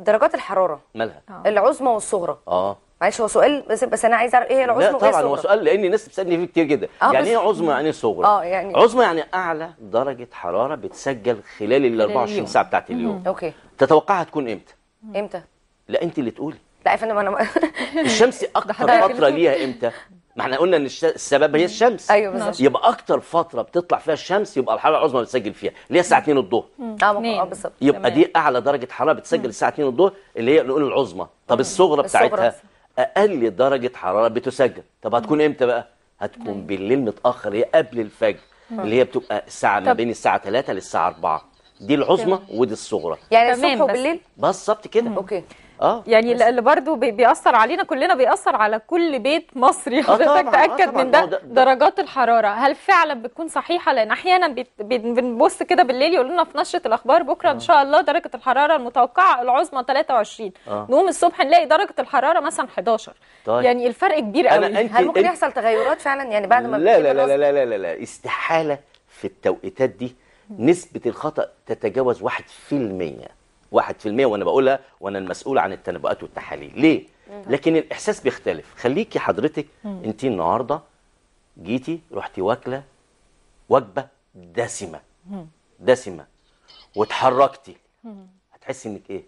درجات الحراره مالها آه. العظمى والصغرى اه معلش هو سؤال بس, بس انا عايز اعرف ايه العظمى والصغرى لا طبعا هو سؤال لان الناس بتسالني فيه كتير جدا آه يعني ايه عظمى يعني ايه صغرى اه يعني عظمى يعني اعلى درجه حراره بتسجل خلال ال 24 ساعه بتاعت اليوم اوكي تتوقعها تكون امتى امتى لا انت اللي تقولي لا يا فندم انا الشمس اكتر فتره ليها امتى ما احنا قلنا ان السبب هي الشمس ايوه بالظبط يبقى اكتر فتره بتطلع فيها الشمس يبقى الحراره العظمى بتسجل فيها اللي هي الساعه 2 الظهر اه،, اه بالظبط يبقى دي اعلى درجه حراره بتسجل الساعه 2 الظهر اللي هي نقول العظمى طب الصغرى بتاعتها اقل درجه حراره بتسجل طب هتكون امتى بقى هتكون بالليل متاخر هي قبل الفجر اللي هي بتبقى الساعه ما بين الساعه 3 للساعه 4 دي العظمى ودي الصغرى يعني الصبح وبالليل بالظبط كده اوكي اه يعني بس. اللي برضه بيأثر علينا كلنا بيأثر على كل بيت مصري اه حضرتك اه تأكد آه من ده, ده درجات الحرارة هل فعلا بتكون صحيحة لأن أحيانا بنبص كده بالليل يقولوا لنا في نشرة الأخبار بكرة آه. إن شاء الله درجة الحرارة المتوقعة العظمى 23 آه. نقوم الصبح نلاقي درجة الحرارة مثلا 11 طيب. يعني الفرق كبير قوي هل ممكن يحصل تغيرات فعلا يعني بعد ما لا لا لا, لا لا لا لا لا استحالة في التوقيتات دي نسبة الخطأ تتجاوز 1% 1% وانا بقولها وانا المسؤول عن التنبؤات والتحاليل ليه لكن الاحساس بيختلف خليكي حضرتك انت النهارده جيتي رحتي واكله وجبه دسمه دسمه واتحركتي هتحسي انك ايه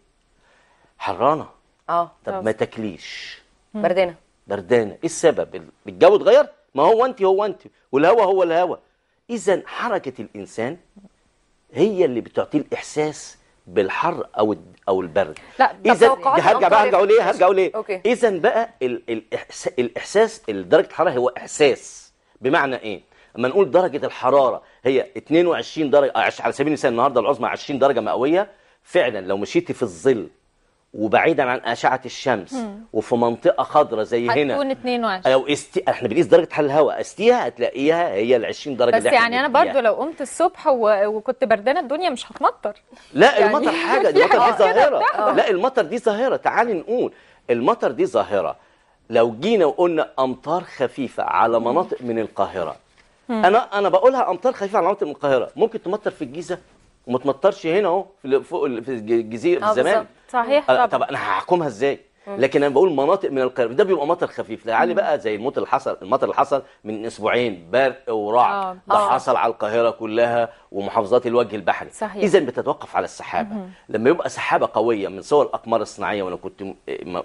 حرانه اه طب ما تاكليش بردانه بردانه ايه السبب الجو اتغير ما هو انت هو انت والهوا هو الهوا اذا حركه الانسان هي اللي بتعطيه الاحساس بالحر او او البرد لا اذا هرجع بقى هرجع اقول ايه هرجع اقول ايه اذا بقى ال الإحس... الاحساس درجه الحراره هو احساس بمعنى ايه لما نقول درجه الحراره هي 22 درجه على سبيل المثال النهارده العظمى 20 درجه مئويه فعلا لو مشيتي في الظل وبعيدا عن اشعه الشمس مم. وفي منطقه خضراء زي هتكون هنا هتكون 22 لو استي احنا بنقيس درجه حل الهواء استيها هتلاقيها هي ال 20 درجه بس يعني انا برضو لو قمت الصبح و... وكنت بردانه الدنيا مش هتمطر لا يعني المطر حاجه دي يعني المطر دي ظاهره لا المطر دي ظاهره تعالي نقول المطر دي ظاهره لو جينا وقلنا امطار خفيفه على مناطق من القاهره مم. انا انا بقولها امطار خفيفه على مناطق من القاهره ممكن تمطر في الجيزه وما تمطرش هنا اهو فوق في الجزيره في آه، الزمالك صحيح طبعا طب انا هحكمها ازاي لكن انا بقول مناطق من القرب ده بيبقى مطر خفيف لا علي بقى زي الموت اللي حصل المطر اللي حصل من اسبوعين برق ورعد آه. ده أوه. حصل على القاهره كلها ومحافظات الوجه البحري اذا بتتوقف على السحابه مم. لما يبقى سحابه قويه من صور الاقمار الصناعيه وانا كنت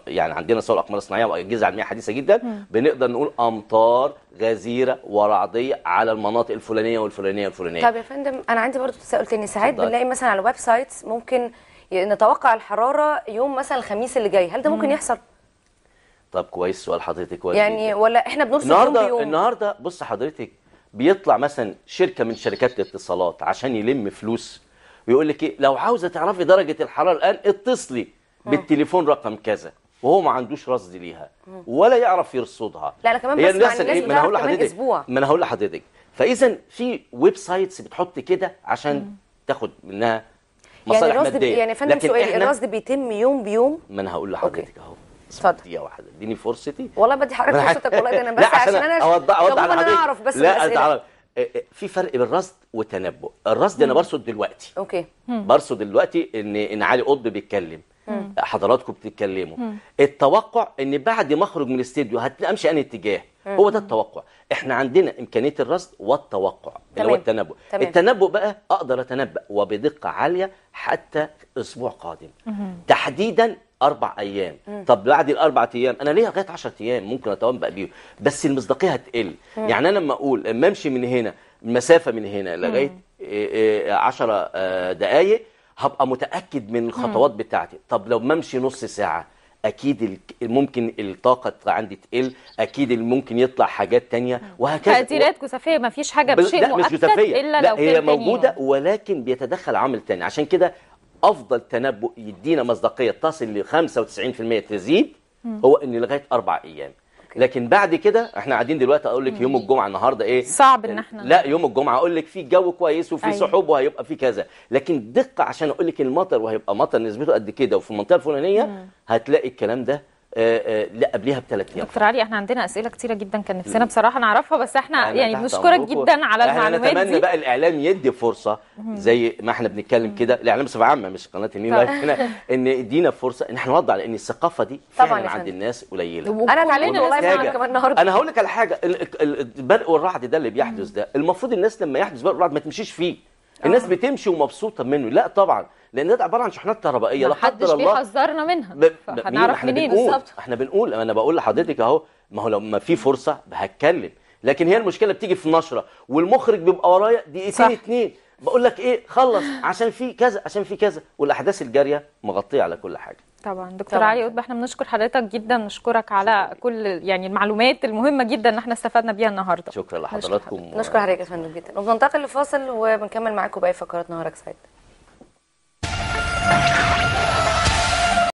يعني عندنا صور اقمار صناعيه واجهزه علميه حديثه جدا مم. بنقدر نقول امطار غزيره ورعديه على المناطق الفلانيه والفلانيه والفلانيه طب يا فندم انا عندي برضه تساؤل تاني ساعات بنلاقي مثلا على الويب سايتس ممكن نتوقع الحراره يوم مثلا الخميس اللي جاي هل ده ممكن يحصل طب كويس سؤال حضرتك كويس يعني جدا. ولا احنا بنرصد النهارده يوم بيوم. النهارده بص حضرتك بيطلع مثلا شركه من شركات الاتصالات عشان يلم فلوس ويقول لك ايه لو عاوزه تعرفي درجه الحراره الان اتصلي بالتليفون رقم كذا وهو ما عندوش رصد ليها ولا يعرف يرصدها لا انا كمان يعني الناس إيه؟ ما انا هقول لحضرتك ما انا هقول لحضرتك فاذا في ويب سايتس بتحط كده عشان تاخد منها مصالح يعني ماديه يعني فندم سؤالي الرصد بيتم يوم بيوم ما انا هقول لحضرتك اهو اتفضل دقيقه واحده اديني فرصتي والله بدي حضرتك فرصتك والله ده انا بس عشان, عشان انا اوضح اوضح انا اعرف بس لا تعالى إيه، إيه، في فرق بين رصد وتنبؤ الرصد انا برصد دلوقتي اوكي برصد دلوقتي ان ان علي قطب بيتكلم حضراتكم بتتكلموا التوقع ان بعد ما اخرج من الاستديو هتمشي انهي اتجاه هو ده التوقع احنا عندنا امكانيه الرصد والتوقع اللي هو التنبؤ تمام. التنبؤ بقى اقدر اتنبأ وبدقه عاليه حتى اسبوع قادم مم. تحديدا اربع ايام مم. طب بعد الاربع ايام انا ليا لغايه 10 ايام ممكن اتنبأ بيهم بس المصداقيه هتقل مم. يعني انا لما اقول لما امشي من هنا المسافه من هنا لغايه 10 إيه، إيه، آه، دقائق هبقى متاكد من الخطوات بتاعتي طب لو امشي نص ساعه اكيد ممكن الطاقه عندي تقل اكيد ممكن يطلع حاجات تانية وهكذا تاثيرات جزيئيه ما فيش حاجه بشيء لا مش جزيئيه الا لا لو هي موجوده تانية. ولكن بيتدخل عامل تاني عشان كده افضل تنبؤ يدينا مصداقيه تصل ل 95% تزيد هو ان لغايه اربع ايام لكن بعد كده احنا قاعدين دلوقتي اقول لك يوم الجمعه النهارده ايه صعب ان احنا لا يوم الجمعه اقول لك في جو كويس وفي سحوب أيوة. وهيبقى في كذا لكن دقه عشان اقول لك المطر وهيبقى مطر نسبته قد كده وفي المنطقه الفلانيه هتلاقي الكلام ده آه، آه، لا قبلها بثلاث ايام دكتور علي احنا عندنا اسئله كتيره جدا كان نفسنا بصراحه نعرفها بس احنا يعني بنشكرك جدا على يعني المعلومات دي نتمنى بقى الاعلام يدي فرصه زي ما احنا بنتكلم كده الاعلام بصفه عامه مش قناه النيل هنا ان يدينا فرصه ان احنا نوضح لان الثقافه دي فعلا عند الناس قليله انا اتعلمت والله كمان النهارده انا هقول لك على حاجه البرق والرعد ده اللي بيحدث ده المفروض الناس لما يحدث برق ورعد ما تمشيش فيه الناس آه. بتمشي ومبسوطه منه لا طبعا لان ده عباره عن شحنات كهربائيه لا قدر الله بيحذرنا منها ب... هنعرف احنا منين بالظبط احنا بنقول انا بقول لحضرتك اهو ما هو لو ما في فرصه هتكلم لكن هي المشكله بتيجي في نشره والمخرج بيبقى ورايا دقيقتين اتنين بقول لك ايه خلص عشان في كذا عشان في كذا والاحداث الجاريه مغطيه على كل حاجه طبعا دكتور طبعا. علي قطب احنا بنشكر حضرتك جدا نشكرك على كل يعني المعلومات المهمه جدا اللي احنا استفدنا بيها النهارده شكرا لحضراتكم نشكر حضرتك يا فندم جدا وبننتقل لفاصل وبنكمل معاكم باقي فقرات نهارك سعيد